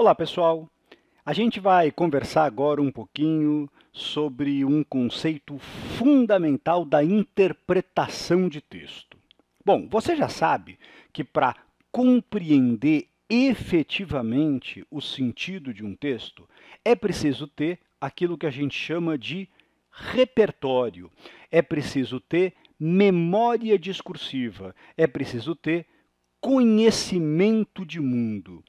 Olá, pessoal. A gente vai conversar agora um pouquinho sobre um conceito fundamental da interpretação de texto. Bom, você já sabe que para compreender efetivamente o sentido de um texto, é preciso ter aquilo que a gente chama de repertório, é preciso ter memória discursiva, é preciso ter conhecimento de mundo.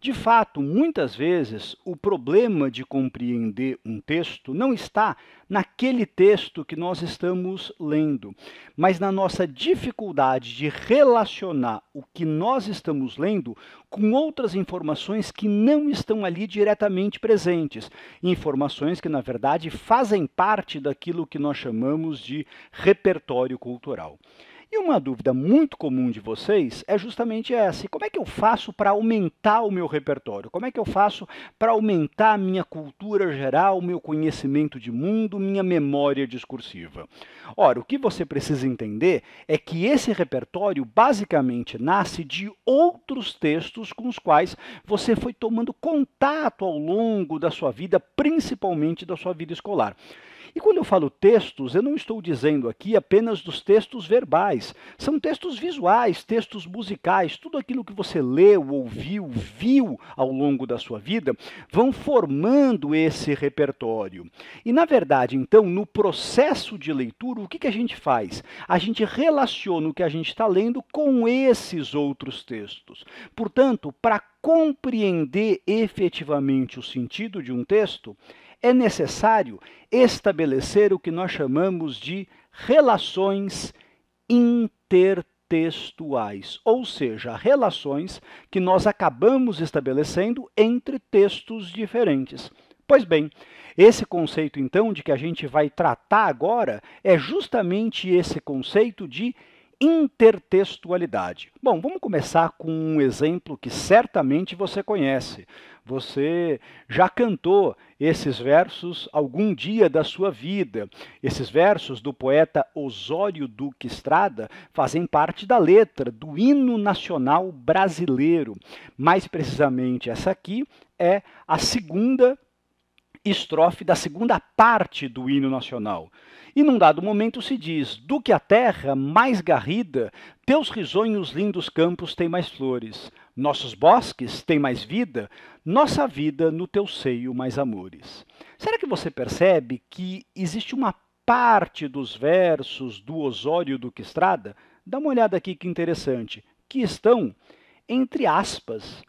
De fato, muitas vezes o problema de compreender um texto não está naquele texto que nós estamos lendo, mas na nossa dificuldade de relacionar o que nós estamos lendo com outras informações que não estão ali diretamente presentes, informações que na verdade fazem parte daquilo que nós chamamos de repertório cultural. E uma dúvida muito comum de vocês é justamente essa: como é que eu faço para aumentar o meu repertório? Como é que eu faço para aumentar a minha cultura geral, o meu conhecimento de mundo, minha memória discursiva? Ora, o que você precisa entender é que esse repertório basicamente nasce de outros textos com os quais você foi tomando contato ao longo da sua vida, principalmente da sua vida escolar. E quando eu falo textos, eu não estou dizendo aqui apenas dos textos verbais visuais, são textos visuais, textos musicais, tudo aquilo que você leu, ouviu, viu ao longo da sua vida, vão formando esse repertório. E na verdade, então, no processo de leitura, o que, que a gente faz? A gente relaciona o que a gente está lendo com esses outros textos. Portanto, para compreender efetivamente o sentido de um texto, é necessário estabelecer o que nós chamamos de relações intertextuais, ou seja, relações que nós acabamos estabelecendo entre textos diferentes. Pois bem, esse conceito então de que a gente vai tratar agora é justamente esse conceito de intertextualidade. Bom, vamos começar com um exemplo que certamente você conhece. Você já cantou esses versos algum dia da sua vida. Esses versos do poeta Osório Duque Estrada fazem parte da letra do hino nacional brasileiro. Mais precisamente, essa aqui é a segunda estrofe da segunda parte do hino nacional. E num dado momento se diz: Do que a terra mais garrida, teus risonhos lindos campos têm mais flores, nossos bosques têm mais vida, nossa vida no teu seio mais amores. Será que você percebe que existe uma parte dos versos do Osório do que Estrada? Dá uma olhada aqui que interessante, que estão entre aspas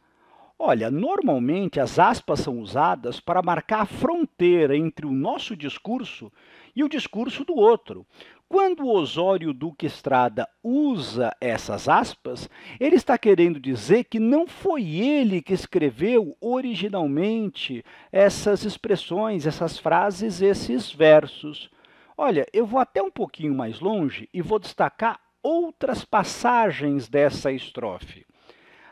Olha, normalmente as aspas são usadas para marcar a fronteira entre o nosso discurso e o discurso do outro. Quando Osório Duque Estrada usa essas aspas, ele está querendo dizer que não foi ele que escreveu originalmente essas expressões, essas frases, esses versos. Olha, eu vou até um pouquinho mais longe e vou destacar outras passagens dessa estrofe.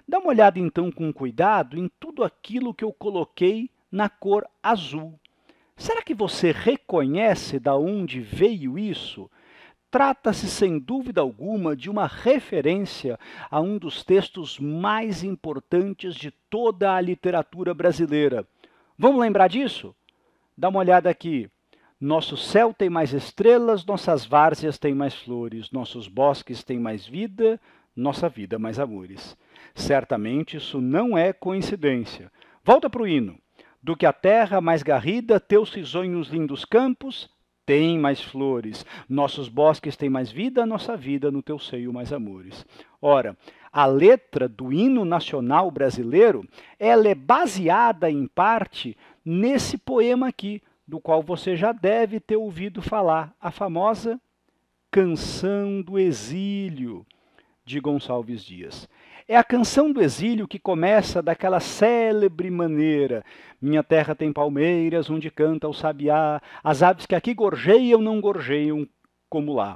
Dá uma olhada então com cuidado em tudo aquilo que eu coloquei na cor azul. Será que você reconhece da onde veio isso? Trata-se, sem dúvida alguma, de uma referência a um dos textos mais importantes de toda a literatura brasileira. Vamos lembrar disso? Dá uma olhada aqui. Nosso céu tem mais estrelas, nossas várzeas têm mais flores, nossos bosques têm mais vida, nossa Vida Mais Amores. Certamente isso não é coincidência. Volta para o hino. Do que a terra mais garrida, teus risonhos lindos campos têm mais flores. Nossos bosques têm mais vida, nossa vida no teu seio mais amores. Ora, a letra do hino nacional brasileiro, ela é baseada em parte nesse poema aqui, do qual você já deve ter ouvido falar, a famosa Canção do Exílio de Gonçalves Dias. É a canção do exílio que começa daquela célebre maneira. Minha terra tem palmeiras onde canta o sabiá, as aves que aqui gorjeiam não gorjeiam como lá.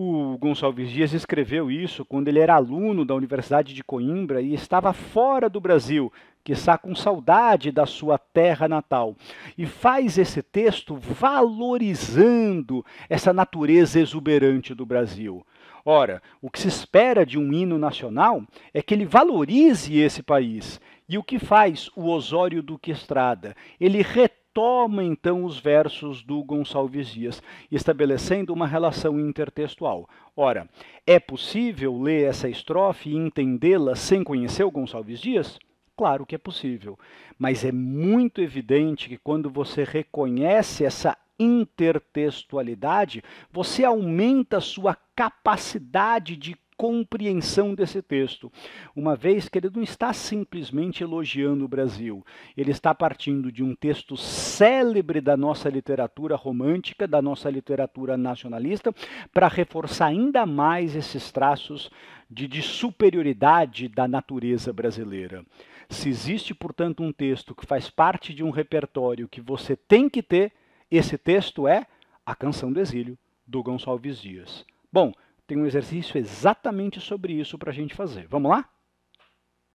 O Gonçalves Dias escreveu isso quando ele era aluno da Universidade de Coimbra e estava fora do Brasil, que está com saudade da sua terra natal. E faz esse texto valorizando essa natureza exuberante do Brasil. Ora, o que se espera de um hino nacional é que ele valorize esse país. E o que faz o Osório Duque Estrada? Ele retorna retoma então os versos do Gonçalves Dias, estabelecendo uma relação intertextual. Ora, é possível ler essa estrofe e entendê-la sem conhecer o Gonçalves Dias? Claro que é possível, mas é muito evidente que quando você reconhece essa intertextualidade, você aumenta a sua capacidade de compreensão desse texto, uma vez que ele não está simplesmente elogiando o Brasil, ele está partindo de um texto célebre da nossa literatura romântica, da nossa literatura nacionalista, para reforçar ainda mais esses traços de, de superioridade da natureza brasileira. Se existe, portanto, um texto que faz parte de um repertório que você tem que ter, esse texto é A Canção do Exílio, do Gonçalves Dias. Bom, tem um exercício exatamente sobre isso para a gente fazer. Vamos lá?